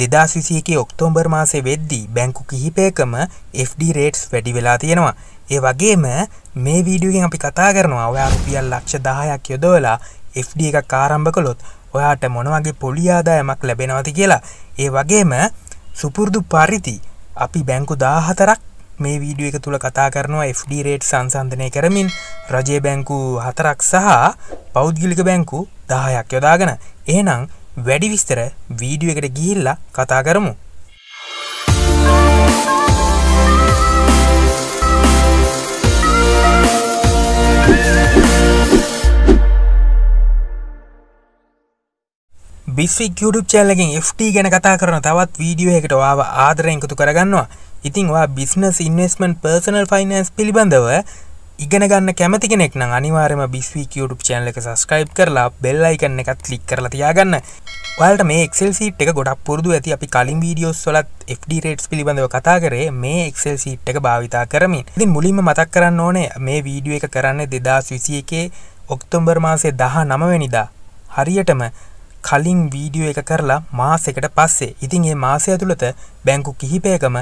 දෙදාශවිසියකි ඔක්තෝම්බර් මාසේ වෙද්දී බැංකු කිහිපයකම FD රේට්ස් වැඩි වෙලා තියෙනවා ඒ වගේම මේ වීඩියගෙන් අපි කතා කරනවා ඔයා රුපියල් ලක්ෂ දාහයක් යොදවලා FD එක කාරම්භ කළොත් ඔයාට මොනවගේ පොලියාදායමක් ලැබෙනවති කියලා ඒ වගේම සුපුරුදු පරිදි අපි බැංකු දාහතරක් මේ වීඩිය එක තුළ කතා කරනවා FD රේට් සංසන්ධනය කරමින් රජය බැංකු හතරක් සහ පෞද්ගිලික බැංකු දාහයක් යොදාගෙන ඒනං වැඩි විස්තර වීඩියෝ එකට ගිහිල්ලා කතා කරමු. බිස්ික් YouTube චැල්ලකින් FT ගැන කතා කරන තවත් වීඩියෝ එකට ආව ආදරයෙන් එකතු කරගන්නවා ඉතිංවා බිස්නස් ඉන්වස්මන් පර්සනල් ෆයිනන්ස් පිළිබඳව ඉගෙන ගන්න කැමති කෙනෙක් නම් අනිවාර්යයෙන්ම BISWeek YouTube channel එක subscribe කරලා bell icon එකත් click කරලා තියාගන්න. ඔයාලට මේ Excel sheet එක ගොඩක් පුරුදු ඇති අපි කලින් වීඩියෝස් වලත් FD rates පිළිබඳව කතා කරේ මේ Excel sheet එක භාවිතා කරමින්. ඉතින් මුලින්ම මතක් කරන්න ඕනේ මේ වීඩියෝ එක කරන්නේ 2021 ඔක්තෝබර් මාසේ 19 වෙනිදා. හරියටම කලින් වීඩියෝ එක කරලා මාසෙකට පස්සේ. ඉතින් මේ මාසය ඇතුළත බැංකු කිහිපයකම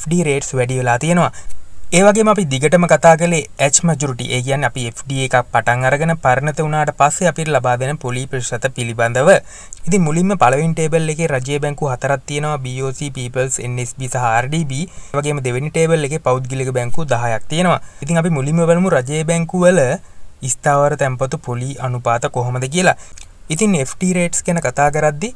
FD rates වැඩි වෙලා තියෙනවා. ඒවගේ අපි දිගටම කතා කලේ ඇච් මජුරටි ඒ කියන් අපි FD එකක් පටන් අරගෙන පරණත වුණට පස්සේ අපිට ලබා දෙන පොලි ප්‍රශත පිළිබඳව ඉති මුලින්ම පලවින් ටේබල් එක රජය බැංකු හතරත් තියෙනවා BOC People's NSB සහRDB වගේම දෙවැනි ටේබල් එක පෞද්ගලික බැංකු දහයක් තියෙනවා ඉතින් අපි මුලින්ම බලමු රජය බැංකුවල ස්ථාවර තැන්පතු පොලි අනුපාත කොහොමද කියලා ඉතින් FT රේට්ස් ගැන කතා කරද්දි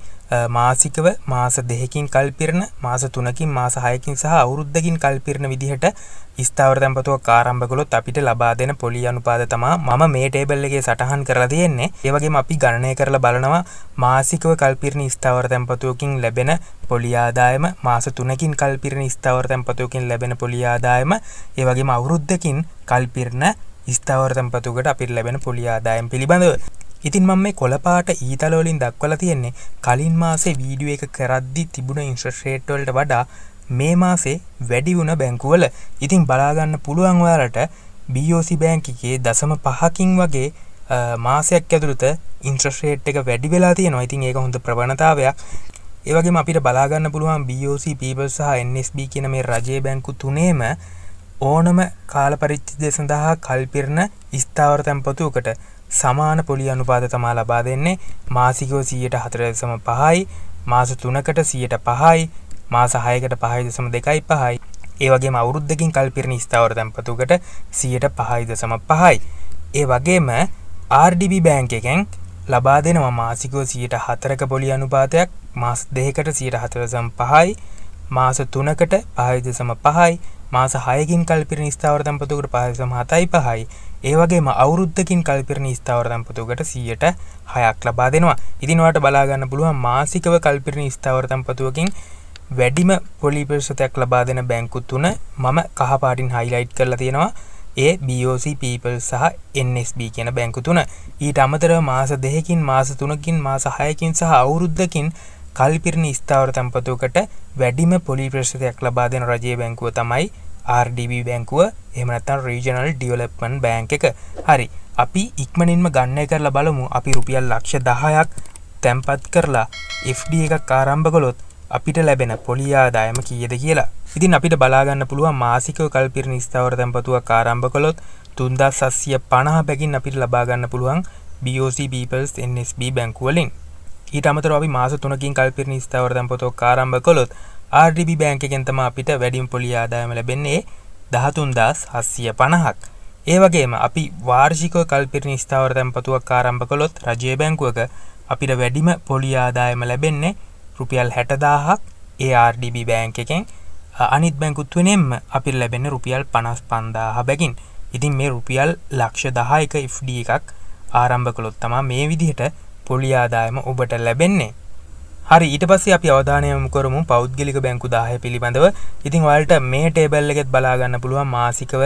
මාසිකව මාස දෙහකින් කල්පිරණ මාස තුනකින් මාස හයකින් සහ අවුරුද්දකින් කල්පිරණ විදිහට ස්ථාවර තැන්පතුව කාරම්භකොලොත් අපිට ලබා දෙන පොලි අනුපාද තමා මම මේ ටේබල්ලගේ සටහන් කර තියෙන්නේ ඒවගේ අපි ගණනය කරලා බලනවා මාසිකව කල්පිරණ ස්ථාවර තැන්පතුවකින් ලැබෙන පොලියාදායම මාස තුනකින් කල්පිරණ ස්ථාවර තැන්පතුවකින් ලැබෙන පොලියාදායම ඒවගේ අවුරුද්ධකින් කල්පිරණ ස්ථාවර තැන්පතුකට අපිට ලැබෙන පොලියාදායම් පිළිබඳව ඉතින් මම මේ කොළපාට ඊතලවලින් දක්වල තියෙන්නේ කලින් මාසේ වීඩියෝ එක කරද්දි තිබුණ ඉන්ට්‍රස්ට් වලට වඩා මේ මාසේ වැඩි වුණ බැංකුවල ඉතින් බලාගන්න පුළුවන් ඔයාලට BOC බැංකිකේ දසම පහකින් වගේ මාසයක් ඇතුළත ඉන්ට්‍රස්ට් එක වැඩි වෙලා තියෙනවා ඉතින් ඒක හොඳ ප්‍රවණතාවයක් ඒවගේ අපිට බලාගන්න පුළුවන් BOC පීපල් සහ NSB කියන මේ රජයේ බැංකු තුනේම ඕනම කාල පරිච්චිදය සඳහා කල්පිරණ ස්ථාවර තැන්පතුකට සමාන පොලි අනුපාත තමා ලබා දෙන්නේ මාසිකෝ සීයට හතරදසම පහයි මාස තුනකට සීයට පහයි මාස හයකට පහයි දෙසම දෙකයි පහයි ඒවගේ අවුරුද්ධකින් කල්පිරණ ස්ථාවර තැන්පතුකට සියයට පහයි දෙසම පහයි ඒ වගේම RDB බෑංක එකෙන් ලබා දෙනවා මාසිකෝ සියයට හතරක පොලි අනුපාතයක් මාස් දෙකට සියයට හතරසම් පහයි මාස තුනකට පහයිදසම පහයි මාස හයකින් කල්පිරණ ස්ථාවර තැන්පතුකට පහසම හතයි පහයි ඒවගේම අවුරුද්ධකින් කල්පිරණ ස්ථාවරතම්පතුකට සියයට හයක් ලබා දෙනවා ඉදිනවාට බලාගන්න පුළුවන් මාසිකව කල්පිරණ ස්ථාවරතම්පතුවකින් වැඩිම පොලිපර්සතයක් ලබා දෙන බැංකුත් තුන මම කහපාටින් හයිලයිට් කරලා තියෙනවා ඒ BOC පීපල් සහ NSB කියන බැංකු තුන ඊට අමතර මාස දෙහකින් මාස තුනකින් මාස හයකින් සහ අවුරුද්ධකින් කල්පිරණ ස්ථාවර තම්පතුකට වැඩිම පොලිප්‍රශ්තයක් ලබා දෙන රජය බැංකුව තමයි RDB බැංකුව එමනත්තන් රීජනල් ඩියලප්මන් බෑංක එක හරි අපි ඉක්මනින්ම ගන්න කරලා බලමු අපි රුපියල් ලක්ෂ දහයක් තැම්පත් කරලා FD එකක් කාරම්භකලොත් අපිට ලැබෙන පොලියාදායම කියද කියලා ඉතින් අපිට බලාගන්න පුළුව මාසිකව කල්පිර නිස්ථාවර තැම්පතුව කාරම්භ කළොත් තුන්දා සස්ය පණහ පැකින් අපිට ලබාගන්න පුළුවන් BOC People's NSB බැංකුවලින් ඊට අමතර අපි මාස තුනකින් කල්පිර නිස්ථාවර තැම්පතෝ කාරම්භ කළොත් ආඩිබි බෑංකගෙන්තම අපිට වැඩිම් පොලි ආදායම ලැබෙන්නේ දහතුන්දස් හස්සිය පණහක් ඒවගේම අපි වාර්ෂික කල්පිරි නිස්ථාවර තැන්පතුවක් කාරම්භ කළොත් රජය බැංකුවක අපිට වැඩිම පොලි ආදායම ලැබෙන්නේ රුපියල් හැටදාහක් ඒ ආඩිබි බෑංක එකෙන් අනිත් බැංකුත්වනෙම අපි ලැබෙන රුපියල් පනස් පන්දාහ බැගින් ඉතින් මේ රුපියල් ලක්ෂ දහයක ඉෆ්ඩ එකක් ආරම්භ කළොත් තමා මේ විදිහට පොලි ආදායම ඔබට ලැබෙන්නේ හරි ඊට පස්සේ අපි අවධානයම කරමු පෞද්ගලික බැංකු 10 පිළිබඳව. ඉතින් ඔයාලට මේ ටේබල් එකෙත් බලා ගන්න පුළුවන් මාසිකව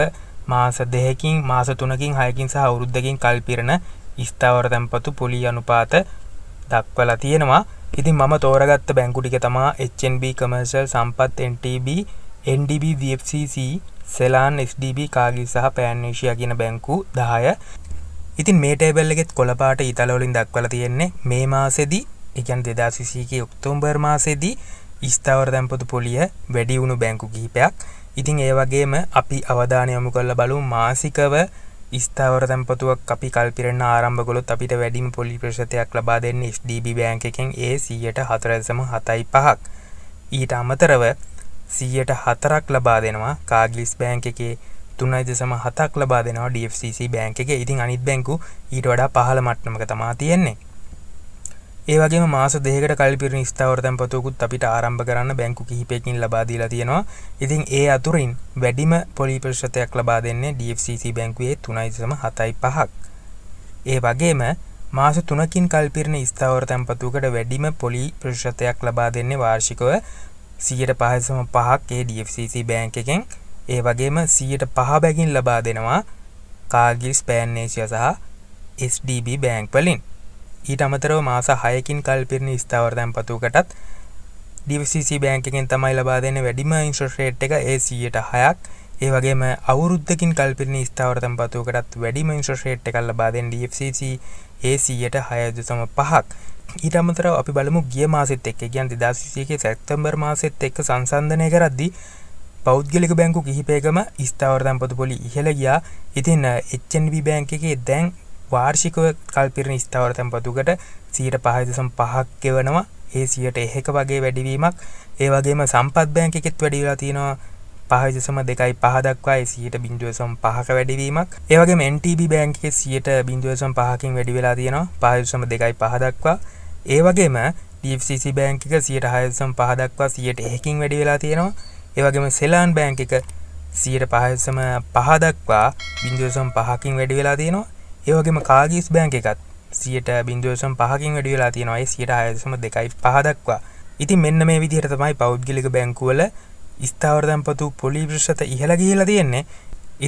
මාස 2කින් මාස 3කින් 6කින් සහ අවුරුද්දකින් කල්පිරණ ස්ථාවර තැන්පතු පොලි අනුපාත දක්වලා තියෙනවා. ඉතින් මම තෝරගත්ත බැංකු ටික තමා HNB Commercial සම්පත් NTB NDB DFCC සෙලාන් SDB කාගී සහ පෑන් ඒෂියා කියන බැංකු 10. ඉතින් මේ ටේබල් එකෙත් කොළපාට ඉතලවලින් දක්වලා තියෙන්නේ මේ මාසෙදී එකන් දෙදා සිසීගේ ඔක්තෝම්බර් මාසේදී ස්ථාවර තැන්පොතු පොලිය වැඩි වුණු බැංකු ගීපයක් ඉතිං ඒ වගේම අපි අවධානය යොමු කල්ල බලු මාසිකව ස්ථාවර තැන්පතුවක් අපි කල්පිරෙන් ආරම්භගොලොත් අපිට වැඩිම පොලි ප්‍රශතයක් ලබා දෙන්න ස්DB බෑංක එකෙන් ඒ සීයට හතරදසම හතයි පහක් ඊට අමතරව සීයට හතරක් ලබා දෙනවා කාගලිස් බෑංක එකේ තුනයිදසම හතක් ලබා දෙනවා DFCC බෑංක එක ඉතින් අනිත් බැංකු ඊට වඩා පහළ මට්නමක තමා තියෙන්නේ ඒවගේ මාස දෙකට කල් පිරි ස්ථාවර තැන්පතුවකුත් අපිට ආරම්භ කරන්න බැංකු කිහිපයකින් ලබාදීලා තියෙනවා ඉතින් ඒ අතුරින් වැඩිම පොලිපර්ෂතයක් ලබා දෙන්නේ DFCC බැංකුවේ තුනයිසම හතයි පහක් ඒ වගේම මාස තුනකින් කල්පිරණ ස්ථාවර තැන්පතුකට වැඩිම පොලි ප්‍රශතයක් ලබා දෙන්නේ වාර්ෂිකව සියට පහසම පහක් ඒ DFCC බෑංක එකෙන් ඒ වගේම සියට පහ බැගින් ලබා දෙනවා කාගිල්ස් පෑන්නේශය සහ SDB බෑංක්වලින් ඊට අමතරව මාස හයකින් කල් පිරණ ස්ථාවරදැන් පතුකටත් ඩිවිසිසි බෑන්කෙන් තමයි ලබා දෙන්න වැඩිම ඉන්ස්ට්‍රේට් එක ඒසියට හයක් ඒ වගේම අවුරුද්ධකින් කල්පිරණ ස්ථාවරතම් පතුකටත් වැඩිම ඉන්ස්ට්‍රේට් එකල් ලබාදෙන් ඩFCC ඒසියට හයදු සම පහක් ඊට අමතර අපි බලමු ගිය මාසෙත් එක් කියන් දෙදාසිසියගේ සැක්තම්බර් මාසෙත් එක්ක සංසන්ධනය කරද්දි පෞද්ගලික බැංකු කිහිපේකම ස්ථාවරතම් පතු පොලි ඉහළ ගියා ඉතින් එච්චන්වි බෑන්ක එකේ දැන් වාර්ෂිකව කල්පිරණ ස්ථාවර තැන්පතුකට සීට පහදසම් පහක් කෙවනවා ඒ සියට එහෙක වගේ වැඩිවීමක් ඒ වගේම සම්පත් බෑංක එකෙත් වැඩිලා තියෙනවා පහජසම දෙකයි පහදක්වා සියට බින්දුවසම් පහක වැඩිවීමක් ඒවගේ MTB බෑන්කේ සියට බින්දුවසම් පහකින් වැඩි වෙලා තියෙනවා පහසම දෙකයි පහදක්වා ඒ වගේම DFCC බෑංක එක සියට හයසම් පහදක්වා සියට එහෙකින් වැඩි වෙලා තියෙනවා ඒවගේම සෙලාන් බෑංක එක සියට පහසම පහදක්වා බින්දුවසම් පහකින් වැඩි වෙලා තියෙනවා ඒවගේම කාගීස් බෑන්ක එකත් සියට බින්දුවසම් පහකින් වැඩියලා තියෙනවායි සියට හයසම දෙකයි පහදක්වා ඉති මෙන්න මේ විදිහට තමයි පෞද්ගලික බැංකුවල ස්ථාවර්දම්පතු පොලිපෘෂත ඉහළ ගිහිලා තියෙන්නේ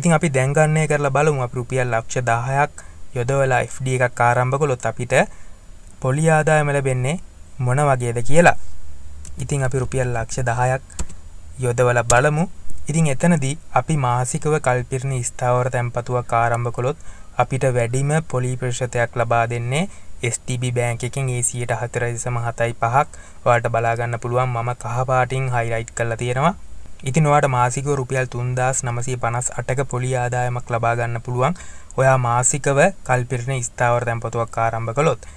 ඉතින් අපි දැන්ගන්නේ කරලා බලමු අප රුපියල් ලක්ෂ දාහයක් යොදවලා FD එකක් ආරම්භකොලොත් අපිට පොලි ආදායම ලැබෙන්නේ මොන වගේද කියලා. ඉතින් අපි රුපියල් ලක්ෂ දහයක් යොදවල බලමු. ඉතින් එතනදී අපි මාසිකව කල්පිරණ ස්ථාවර තැන්පතුවක් ආරම්භ කොළොත් අපිට වැඩිම පොලිප්‍රශතයක් ලබා දෙන්නේ ස්TB බෑංක එකෙන් ඒසියට හතරදිසම හතයි පහක් වාට බලාගන්න පුළුවන් මම කහපාටිං හයිරයිට් කරලා තියෙනවා ඉති නොවාට මාසිකව රුපියල් තුන්දස් නමසී පනස් අටක පොලි ආදායමක් ලබාගන්න පුළුවන් ඔයා මාසිකව කල්පිරණ ස්ථාවර තැන්පතුවක් ආරම්භ කළොත්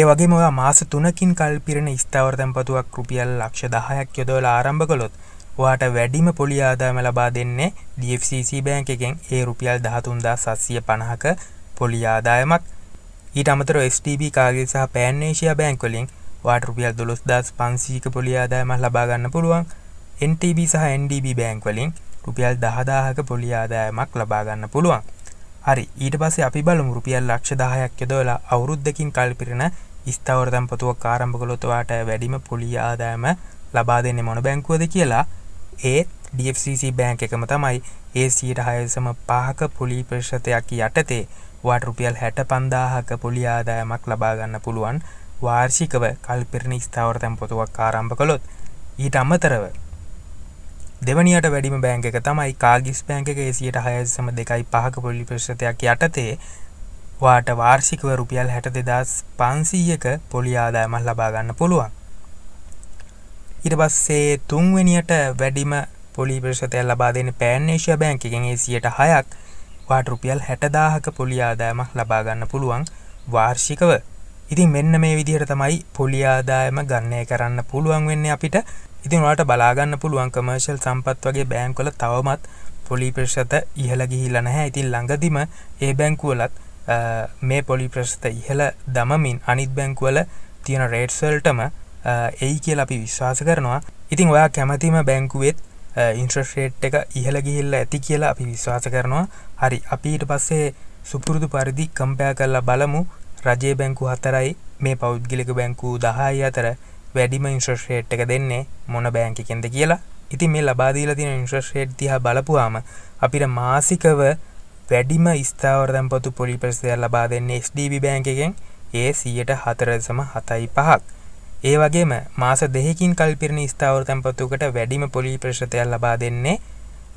ඒ වගේ මොයා මාස තුනකින් කල්පිරණ ස්ථාවර තැන්පතුවක් රුපියල් ලක්ෂ දහයක් යොදවල ආරම්භ කළොත් වාට වැඩිම පොලි ආදායම ලබා දෙන්නේ DFCC බෑංක එකෙන් ඒ රුපියල් 13700 150ක පොලි ආදායමක් ඊට අමතරව STB කාගේ සහ පෑන් ඒෂියා බැංක් වලින් වාට රුපියල් 12500ක පොලි ආදායමක් ලබා ගන්න පුළුවන් NTB සහ NDB බැංක් වලින් රුපියල් 10000ක පොලි ආදායමක් ලබා ගන්න පුළුවන් හරි ඊට පස්සේ අපි බලමු රුපියල් ලක්ෂ 10ක් යොදවලා අවුරුද්දකින් කල්පිරෙන ස්ථාවර තැන්පතුවක් ආරම්භ කළොත් වාට වැඩිම පොලි ආදායම ලබා දෙන්නේ මොන බැංකුවද කියලා ඒත් DFCC බෑංක එකම තමයි ඒ සීට හයසම පාහක පොලි ප්‍රශතයක් යටතේ වාට රුපියල් හැට පන්දාහක පොලි ආදායමක් ලබාගන්න පුළුවන් වාර්ෂිකව කල්පිරණි ස්ථාවරතැන් පොතුවක් ආරම්භ කළොත් ඊට අම්මතරව දෙවනියට වැඩිම බෑංක එක තමයි කාගිස් බෑංක එක සියට හයසම දෙකයි පහක පොලි ප්‍රශ්තයක් යටතේ වාට වාර්ෂිකව රුපියල් හැට දෙදස් පන්සීයක පොලියාදායමල් ලබාගන්න පුළුවන් ඉට පස්සේ තුන්වෙනියට වැඩිම පොලි ප්‍රශතය ලබා දෙන පෑන්නේේෂ බැංකිගෙන් සියට හයක් වාට රුපියල් හැටදාහක පොලියාදායමක් ලබාගන්න පුළුවන් වාර්ෂිකව ඉතින් මෙන්න මේ විදිහට තමයි පොලියාදායම ගන්නය කරන්න පුළුවන් වෙන්න අපිට ඉතින් වාට බලාගන්න පුළුවන් කමර්ශල් සම්පත් වගේ බෑංකොල තවමත් පොලි ප්‍රශත ඉහළ ගිහිල්ල නැහැ ඉතින් ළඟදිම ඒ බැංකුවලත් මේ පොලි ප්‍රශත ඉහළ දමමින් අනිත් බැංකුවල තියෙන රේට්සල්ටම එයි කියල අපි විශ්වාස කරනවා ඉතිං ඔයා කැමතිම බැංකුවෙත් ඉන්ට්‍රස්ටේට් එක ඉහළ ගිහිල්ල ඇති කියලා අපි විශ්වාස කරනවා හරි අපිට පස්සේ සුපුරුදු පරිදි කම්පෑ කරලා බලමු රජයේ බැංකු හතරයි මේ පෞද්ගලික බැංකු දහයි අතර වැඩිම ඉන්ශ්‍රේට් එක දෙන්නේ මොන බෑංකිකෙන්ද කියලා ඉති මේ ලබාදීල තින ඉන්ශ්‍රේට් තිහ බලපුවාම අපිට මාසිකව වැඩිම ස්ථාවරදැම් පොතු පොලිපස්දයක් ලබා දෙන්නේ ස්ඩB බෑංකෙන් ඒ සියයට හතරසම හතයි පහක් ඒ වගේම මාස දෙහිකින් කල්පිරණ ස්ථාවර තැන්පතුකට වැඩිම පොලි ප්‍රශ්තයක් ලබා දෙන්නේ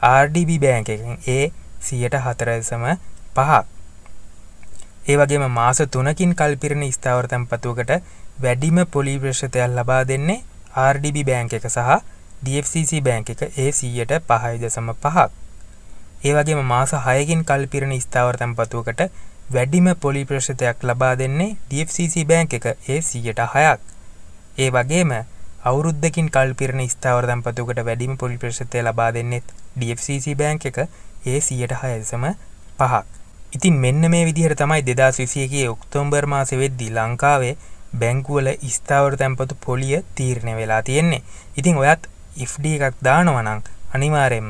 RDB බෑන් එකෙන් ඒ සියට හතරසම පහක් ඒ වගේම මාස තුනකින් කල්පිරණ ස්ථාවර තැන්පතුවකට වැඩිම පොලි ප්‍රශ්තයක් ලබා දෙන්නේ RDB බෑන් එක සහ DFCC බෑන් එක ඒ සීයට පහයි දසම පහක් ඒවගේම මාස හයකින් කල්පිරණ ස්ථාවර තැන්පතුවකට වැඩිම පොලිප්‍රශ්තයක් ලබා දෙන්නේ DFCC බෑන් එක ඒ සීයට හයක් ඒ වගේම අවුරුද්දකින් කල්පිරණ ස්ථාවර දම්පතුකට වැඩිම පොලි ප්‍රශතය ලබා දෙන්නෙත් DFCC බෑංක එක ඒ සියට හයසම පහක්. ඉතින් මෙන්න මේ විදිහට තමයි දෙදා විසියගේ ඔක්තෝම්බර් මාස වෙද්දී ලංකාවේ බැංකුවල ස්ථාවර තැන්පතු පොලිය තීරණය වෙලා තියෙන්නේ. ඉතිං ඔයත් ඉෆ්ඩ එකක් දානවනං අනිවාරෙන්ම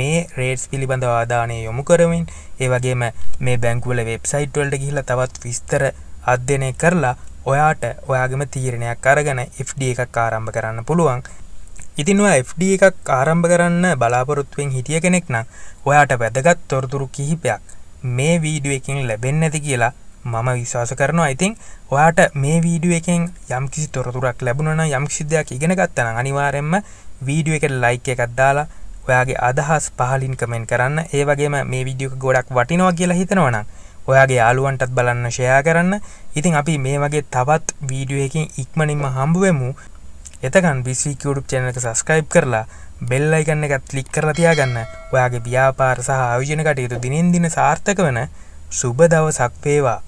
මේ රේට්ස් පිළිබඳ ආදානය යොමු කරමින් ඒවගේම මේ බැංකුවල වෙබ්සයිට්වල්ට ගිහිල තවත් විස්තර අධ්‍යනය කරලා ඔයාට ඔයාගම තීරණයක් අරගෙන FD එකක් ආරම්භ කරන්න පුළුවන් ඉතින්වා FD එකක් ආරම්භ කරන්න බලාපොරොත්තුවෙන් හිටිය කෙනෙක් නම් ඔයාට වැදගත් තොරතුරු කිහිපයක් මේ වීඩිය එකින් ලැබෙන් නැති කියලා මම විශවාස කරනවා ඉතිං ඔයාට මේ වීඩිය එකෙන් යම්කිසි තොරතුරක් ලැබුණන යම්කිසිදයක් ඉගෙන ගත්තන අනිවාරෙන්ම වීඩිය එකට ලයික එකත් දාලා ඔයාගේ අදහස් පහලින් කමෙන් කරන්න ඒ වගේම මේ විඩියක ගොඩක් වටිනවා කියලා හිතනවනම් ඔයාගේ යාළුවන්ටත් බලන්න ෂයා කරන්න ඉතින් අපි මේ වගේ තවත් වීඩියුවකින් ඉක්මනින්ම හම්බුවමු එතකන් විස්වීකටුප් චැනක සස්කයිප් කරලා බෙල්ලයිකන්න එකත් ලික් කරලා තියාගන්න ඔයාගේ ව්‍යාපාර සහ ආයෝජන කටයුතු දිනෙන් දින සාර්ථක වන සුබ දව සක්වේවා